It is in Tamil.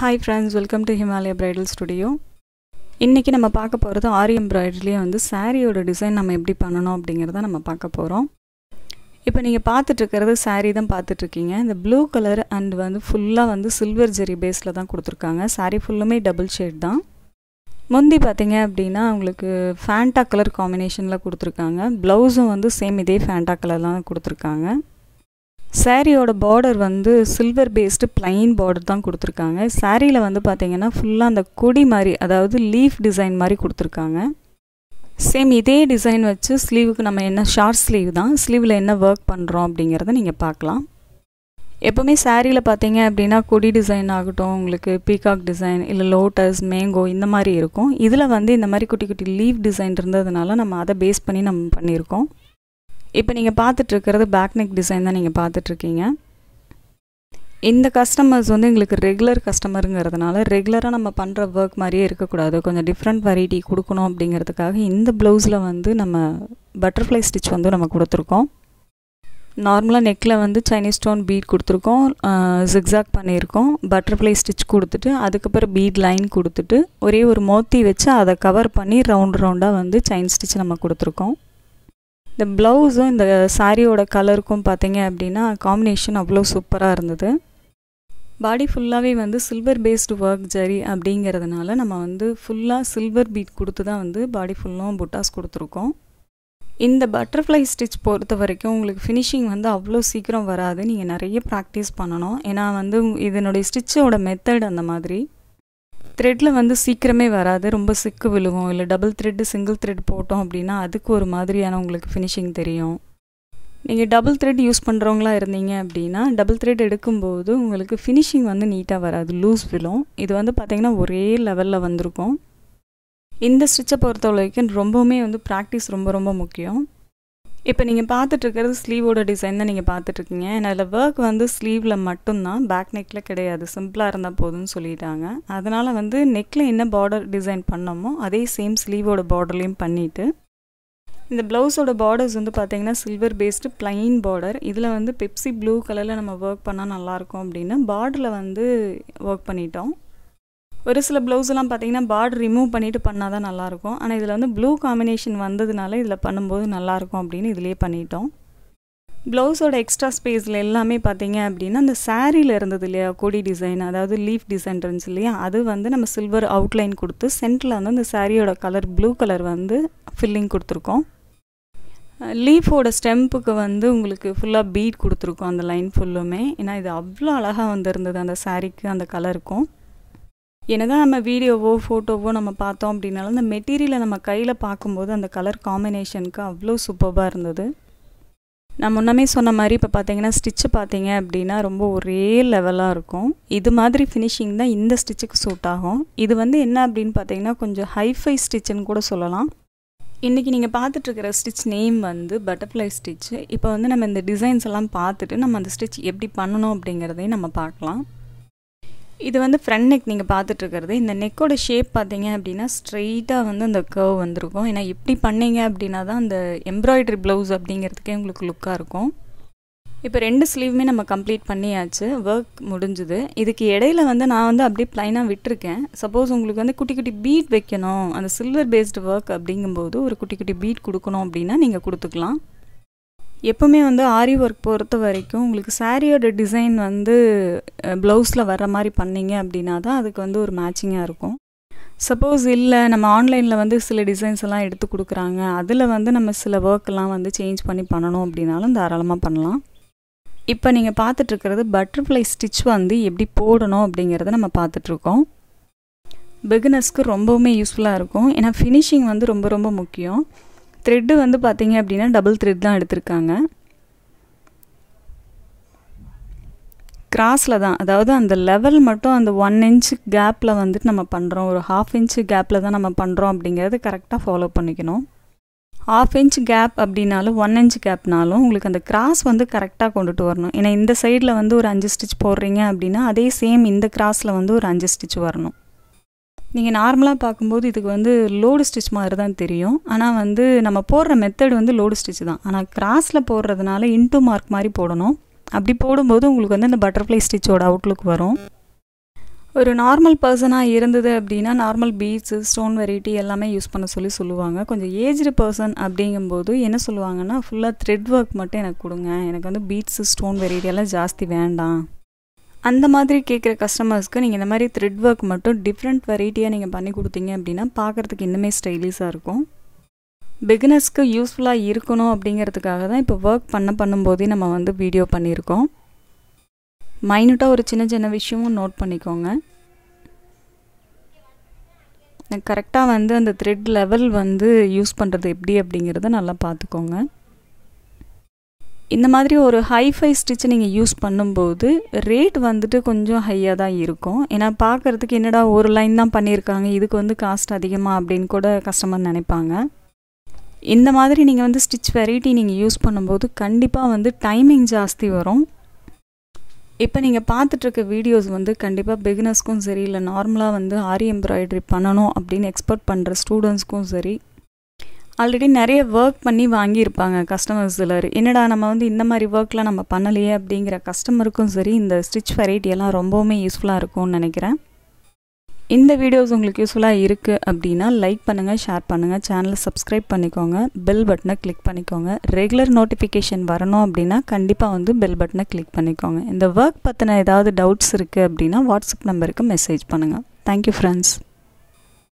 hi friends welcome to Himalaya bridal studio இன்றைக்கி நம்ம பார்க்க போகிறது ஆரி எம்ப்ராய்டரிலேயே e வந்து சாரியோட டிசைன் நம்ம எப்படி பண்ணணும் அப்படிங்கிறத நம்ம பார்க்க போகிறோம் இப்போ நீங்கள் பார்த்துட்ருக்கிறது சாரீ தான் பார்த்துட்ருக்கீங்க இந்த ப்ளூ கலர் அண்ட் வந்து ஃபுல்லாக வந்து சில்வர் ஜெரி பேஸில் தான் கொடுத்துருக்காங்க சாரீ ஃபுல்லுமே டபுள் ஷேட் தான் முந்தி பார்த்தீங்க அப்படின்னா உங்களுக்கு ஃபேண்டா கலர் காம்பினேஷனில் கொடுத்துருக்காங்க ப்ளவுஸும் வந்து சேம் இதே ஃபேண்டா கலர்லாம் கொடுத்துருக்காங்க சாரியோட பார்டர் வந்து சில்வர் பேஸ்டு பிளைன் பார்டர் தான் கொடுத்துருக்காங்க சாரியில் வந்து பார்த்திங்கன்னா ஃபுல்லாக அந்த கொடி மாதிரி அதாவது லீஃப் டிசைன் மாதிரி கொடுத்துருக்காங்க சேம் இதே டிசைன் வச்சு ஸ்லீவுக்கு நம்ம என்ன ஷார்ட் ஸ்லீவ் தான் ஸ்லீவில் என்ன ஒர்க் பண்ணுறோம் அப்படிங்கிறத நீங்கள் பார்க்கலாம் எப்போவுமே சாரியில் பார்த்தீங்க அப்படின்னா கொடி டிசைன் ஆகட்டும் உங்களுக்கு பீகாக் டிசைன் இல்லை லோட்டஸ் மேங்கோ இந்த மாதிரி இருக்கும் இதில் வந்து இந்த மாதிரி குட்டி குட்டி லீவ் டிசைன் இருந்ததுனால நம்ம அதை பேஸ் பண்ணி நம்ம பண்ணியிருக்கோம் இப்போ நீங்கள் பார்த்துட்ருக்கிறது பேக் நெக் டிசைன் தான் நீங்கள் பார்த்துட்ருக்கீங்க இந்த கஸ்டமர்ஸ் வந்து எங்களுக்கு ரெகுலர் கஸ்டமருங்கிறதுனால ரெகுலராக நம்ம பண்ணுற ஒர்க் மாதிரியே இருக்கக்கூடாது கொஞ்சம் டிஃப்ரெண்ட் வெரைட்டி கொடுக்கணும் அப்படிங்கிறதுக்காக இந்த ப்ளவுஸில் வந்து நம்ம பட்டர்ஃப்ளை ஸ்டிச் வந்து நம்ம கொடுத்துருக்கோம் நார்மலாக நெக்கில் வந்து சைனீஸ் ஸ்டோன் பீட் கொடுத்துருக்கோம் ஜிக்ஸாக் பண்ணியிருக்கோம் பட்டர்ஃப்ளை ஸ்டிச் கொடுத்துட்டு அதுக்கப்புறம் பீட் லைன் கொடுத்துட்டு ஒரே ஒரு மோத்தி வச்சு அதை கவர் பண்ணி ரவுண்ட் ரவுண்டாக வந்து செயின் ஸ்டிச் நம்ம கொடுத்துருக்கோம் இந்த ப்ளவுஸும் இந்த சாரியோட கலருக்கும் பார்த்தீங்க அப்படின்னா காம்பினேஷன் அவ்வளோ சூப்பராக இருந்தது பாடி ஃபுல்லாகவே வந்து சில்வர் பேஸ்டு ஒர்க் ஜரி அப்படிங்கிறதுனால நம்ம வந்து ஃபுல்லாக சில்வர் பீட் கொடுத்து தான் வந்து பாடி ஃபுல்லும் புட்டாஸ் கொடுத்துருக்கோம் இந்த பட்டர்ஃப்ளை ஸ்டிச் பொறுத்த வரைக்கும் உங்களுக்கு ஃபினிஷிங் வந்து அவ்வளோ சீக்கிரம் வராது நீங்கள் நிறைய ப்ராக்டிஸ் பண்ணணும் ஏன்னா வந்து இதனுடைய ஸ்டிச்சோட மெத்தட் அந்த மாதிரி த்ரெட்டில் வந்து சீக்கிரமே வராது ரொம்ப சிக்கு விழுவோம் இல்லை டபுள் த்ரெட்டு சிங்கிள் த்ரெட் போட்டோம் அப்படின்னா அதுக்கு ஒரு மாதிரியான உங்களுக்கு ஃபினிஷிங் தெரியும் நீங்கள் டபுள் த்ரெட் யூஸ் பண்ணுறவங்களா இருந்தீங்க அப்படின்னா டபுள் த்ரெட் எடுக்கும்போது உங்களுக்கு ஃபினிஷிங் வந்து நீட்டாக வராது லூஸ் விழும் இது வந்து பார்த்திங்கன்னா ஒரே லெவலில் வந்திருக்கும் இந்த ஸ்டிச்சை பொறுத்த வரைக்கும் ரொம்பவுமே வந்து ப்ராக்டிஸ் ரொம்ப ரொம்ப முக்கியம் இப்போ நீங்கள் பார்த்துட்ருக்கிறது ஸ்லீவோட டிசைன் தான் நீங்கள் பார்த்துட்ருக்கீங்க ஏன்னா அதில் ஒர்க் வந்து ஸ்லீவில் மட்டும்தான் பேக் நெக்கில் கிடையாது சிம்பிளாக இருந்தால் போதும்னு சொல்லிட்டாங்க அதனால் வந்து நெக்கில் என்ன பார்டர் டிசைன் பண்ணோமோ அதே சேம் ஸ்லீவோட பார்டர்லேயும் பண்ணிவிட்டு இந்த ப்ளவுஸோட பார்டர்ஸ் வந்து பார்த்திங்கன்னா சில்வர் பேஸ்டு ப்ளைன் பார்டர் இதில் வந்து பெப்சி ப்ளூ கலரில் நம்ம ஒர்க் பண்ணால் நல்லாயிருக்கும் அப்படின்னு பார்டரில் வந்து ஒர்க் பண்ணிட்டோம் ஒரு சில ப்ளவுஸ்லாம் பார்த்திங்கன்னா பார்டர் ரிமூவ் பண்ணிவிட்டு பண்ணால் தான் நல்லாயிருக்கும் ஆனால் இதில் வந்து ப்ளூ காம்பினேஷன் வந்ததுனால இதில் பண்ணும்போது நல்லாயிருக்கும் அப்படின்னு இதிலே பண்ணிட்டோம் ப்ளவுஸோட எக்ஸ்ட்ரா ஸ்பேஸில் எல்லாமே பார்த்தீங்க அப்படின்னா அந்த சாரியில் இருந்தது இல்லையா கொடி டிசைன் அதாவது லீஃப் டிசைன் இருந்துச்சு இல்லையா அது வந்து நம்ம சில்வர் அவுட்லைன் கொடுத்து சென்டரில் வந்து அந்த சாரியோட கலர் ப்ளூ கலர் வந்து ஃபில்லிங் கொடுத்துருக்கோம் லீஃபோட ஸ்டெம்புக்கு வந்து உங்களுக்கு ஃபுல்லாக பீட் கொடுத்துருக்கோம் அந்த லைன் ஃபுல்லுமே ஏன்னா இது அவ்வளோ அழகாக வந்திருந்தது அந்த சாரீக்கு அந்த கலருக்கும் என்னதான் நம்ம வீடியோவோ ஃபோட்டோவோ நம்ம பார்த்தோம் அப்படின்னாலும் அந்த மெட்டீரியலை நம்ம கையில் பார்க்கும்போது அந்த கலர் காம்பினேஷனுக்கு அவ்வளோ சூப்பராக இருந்தது நான் முன்னமே சொன்ன மாதிரி இப்போ பார்த்தீங்கன்னா ஸ்டிச்சு பார்த்தீங்க அப்படின்னா ரொம்ப ஒரே லெவலாக இருக்கும் இது மாதிரி ஃபினிஷிங் தான் இந்த ஸ்டிச்சுக்கு சூட் ஆகும் இது வந்து என்ன அப்படின்னு பார்த்தீங்கன்னா கொஞ்சம் ஹைஃபை ஸ்டிச்சுன்னு கூட சொல்லலாம் இன்றைக்கி நீங்கள் பார்த்துட்ருக்கிற ஸ்டிச் நேம் வந்து பட்டர்ஃப்ளை ஸ்டிச்சு இப்போ வந்து நம்ம இந்த டிசைன்ஸ் எல்லாம் பார்த்துட்டு நம்ம அந்த ஸ்டிச் எப்படி பண்ணணும் அப்படிங்கிறதையும் நம்ம பார்க்கலாம் இது வந்து ஃப்ரண்ட் நெக் நீங்கள் பார்த்துட்ருக்கிறது இந்த நெக்கோட ஷேப் பார்த்தீங்க அப்படின்னா ஸ்ட்ரெயிட்டாக வந்து அந்த கர்வ் வந்திருக்கும் ஏன்னா இப்படி பண்ணீங்க அப்படின்னா தான் அந்த எம்ப்ராய்டரி ப்ளவுஸ் அப்படிங்கிறதுக்கே உங்களுக்கு லுக்காக இருக்கும் இப்போ ரெண்டு ஸ்லீவுமே நம்ம கம்ப்ளீட் பண்ணியாச்சு ஒர்க் முடிஞ்சுது இதுக்கு இடையில வந்து நான் வந்து அப்படியே ப்ளைனாக விட்டுருக்கேன் சப்போஸ் உங்களுக்கு வந்து குட்டி குட்டி பீட் வைக்கணும் அந்த சில்வர் பேஸ்டு ஒர்க் அப்படிங்கும்போது ஒரு குட்டி குட்டி பீட் கொடுக்கணும் அப்படின்னா நீங்கள் கொடுத்துக்கலாம் எப்போவுமே வந்து ஆரி ஒர்க் பொறுத்த வரைக்கும் உங்களுக்கு சாரியோட டிசைன் வந்து ப்ளவுஸில் வர்ற மாதிரி பண்ணிங்க அப்படின்னா தான் அதுக்கு வந்து ஒரு மேட்சிங்காக இருக்கும் சப்போஸ் இல்லை நம்ம ஆன்லைனில் வந்து சில டிசைன்ஸ் எல்லாம் எடுத்து கொடுக்குறாங்க அதில் வந்து நம்ம சில ஒர்க்கெல்லாம் வந்து சேஞ்ச் பண்ணி பண்ணணும் அப்படின்னாலும் தாராளமாக பண்ணலாம் இப்போ நீங்கள் பார்த்துட்ருக்கிறது பட்டர்ஃப்ளை ஸ்டிச் வந்து எப்படி போடணும் அப்படிங்கிறத நம்ம பார்த்துட்ருக்கோம் பிகினர்ஸ்க்கு ரொம்பவுமே யூஸ்ஃபுல்லாக இருக்கும் ஏன்னா ஃபினிஷிங் வந்து ரொம்ப ரொம்ப முக்கியம் த்ரெட்டு வந்து பார்த்திங்க அப்படின்னா டபுள் த்ரெட் தான் எடுத்திருக்காங்க கிராஸில் தான் அதாவது அந்த லெவல் மட்டும் அந்த ஒன் இன்ச்சு கேப்பில் வந்துட்டு நம்ம பண்ணுறோம் ஒரு ஹாஃப் இன்ச்சு கேப்பில் தான் நம்ம பண்ணுறோம் அப்படிங்கிறது கரெக்டாக ஃபாலோ பண்ணிக்கணும் ஹாஃப் இன்ச் கேப் அப்படின்னாலும் ஒன் இன்ச் கேப்னாலும் உங்களுக்கு அந்த கிராஸ் வந்து கரெக்டாக கொண்டுட்டு வரணும் ஏன்னா இந்த சைடில் வந்து ஒரு அஞ்சு ஸ்டிச் போடுறீங்க அப்படின்னா அதே சேம் இந்த கிராஸில் வந்து ஒரு அஞ்சு ஸ்டிச் வரணும் நீங்கள் நார்மலாக பார்க்கும்போது இதுக்கு வந்து லோடு ஸ்டிச் மாதிரி தான் தெரியும் ஆனால் வந்து நம்ம போடுற மெத்தடு வந்து லோடு ஸ்டிச் தான் ஆனால் கிராஸில் போடுறதுனால இன்டூ மார்க் மாதிரி போடணும் அப்படி போடும்போது உங்களுக்கு வந்து இந்த பட்டர்ஃப்ளை ஸ்டிச்சோட அவுட்லுக் வரும் ஒரு நார்மல் பர்சனாக இருந்தது அப்படின்னா நார்மல் பீட்ஸு ஸ்டோன் வெரைட்டி எல்லாமே யூஸ் பண்ண சொல்லி சொல்லுவாங்க கொஞ்சம் ஏஜ்டு பர்சன் அப்படிங்கும்போது என்ன சொல்லுவாங்கன்னா ஃபுல்லாக த்ரெட் ஒர்க் மட்டும் எனக்கு கொடுங்க எனக்கு வந்து பீட்ஸு ஸ்டோன் வெரைட்டி எல்லாம் ஜாஸ்தி வேண்டாம் அந்த மாதிரி கேட்குற கஸ்டமர்ஸ்க்கு நீங்கள் இந்த மாதிரி த்ரெட் ஒர்க் மட்டும் டிஃப்ரெண்ட் வெரைட்டியாக நீங்கள் பண்ணி கொடுத்தீங்க அப்படின்னா பார்க்குறதுக்கு இன்னுமே ஸ்டைலிஷாக இருக்கும் பிகினர்ஸ்க்கு யூஸ்ஃபுல்லாக இருக்கணும் அப்படிங்கிறதுக்காக தான் இப்போ ஒர்க் பண்ண பண்ணும்போதே நம்ம வந்து வீடியோ பண்ணியிருக்கோம் மைனூட்டாக ஒரு சின்ன சின்ன விஷயமும் நோட் பண்ணிக்கோங்க கரெக்டாக வந்து அந்த த்ரெட் லெவல் வந்து யூஸ் பண்ணுறது எப்படி அப்படிங்கிறத நல்லா பார்த்துக்கோங்க இந்த மாதிரி ஒரு ஹைஃபை ஸ்டிச் நீங்கள் யூஸ் பண்ணும்போது ரேட் வந்துட்டு கொஞ்சம் ஹையாக தான் இருக்கும் ஏன்னா பார்க்குறதுக்கு என்னடா ஒரு லைன் தான் பண்ணியிருக்காங்க இதுக்கு வந்து காஸ்ட் அதிகமாக அப்படின்னு கூட கஸ்டமர் நினைப்பாங்க இந்த மாதிரி நீங்கள் வந்து ஸ்டிச் வெரைட்டி நீங்கள் யூஸ் பண்ணும்போது கண்டிப்பாக வந்து டைமிங் ஜாஸ்தி வரும் இப்போ நீங்கள் பார்த்துட்ருக்க வீடியோஸ் வந்து கண்டிப்பாக பிகினர்ஸ்க்கும் சரி இல்லை நார்மலாக வந்து ஆரி எம்ப்ராய்டரி பண்ணணும் அப்படின்னு எக்ஸ்பெக்ட் பண்ணுற ஸ்டூடெண்ட்ஸ்க்கும் சரி ஆல்ரெடி நிறைய ஒர்க் பண்ணி வாங்கியிருப்பாங்க கஸ்டமர்ஸ் சிலர் என்னடா நம்ம வந்து இந்த மாதிரி ஒர்க்லாம் நம்ம பண்ணலையே அப்படிங்கிற கஸ்டமருக்கும் சரி இந்த ஸ்டிச் எல்லாம் ரொம்பவுமே யூஸ்ஃபுல்லாக இருக்கும்னு நினைக்கிறேன் இந்த வீடியோஸ் உங்களுக்கு யூஸ்ஃபுல்லாக இருக்குது அப்படின்னா லைக் பண்ணுங்கள் ஷேர் பண்ணுங்கள் சேனலை சப்ஸ்கிரைப் பண்ணிக்கோங்க பெல் பட்டனை கிளிக் பண்ணிக்கோங்க ரெகுலர் நோட்டிஃபிகேஷன் வரணும் அப்படின்னா கண்டிப்பாக வந்து பெல் பட்டனை கிளிக் பண்ணிக்கோங்க இந்த ஒர்க் பற்றின ஏதாவது டவுட்ஸ் இருக்குது அப்படின்னா வாட்ஸ்அப் நம்பருக்கு மெசேஜ் பண்ணுங்கள் தேங்க்யூ ஃப்ரெண்ட்ஸ்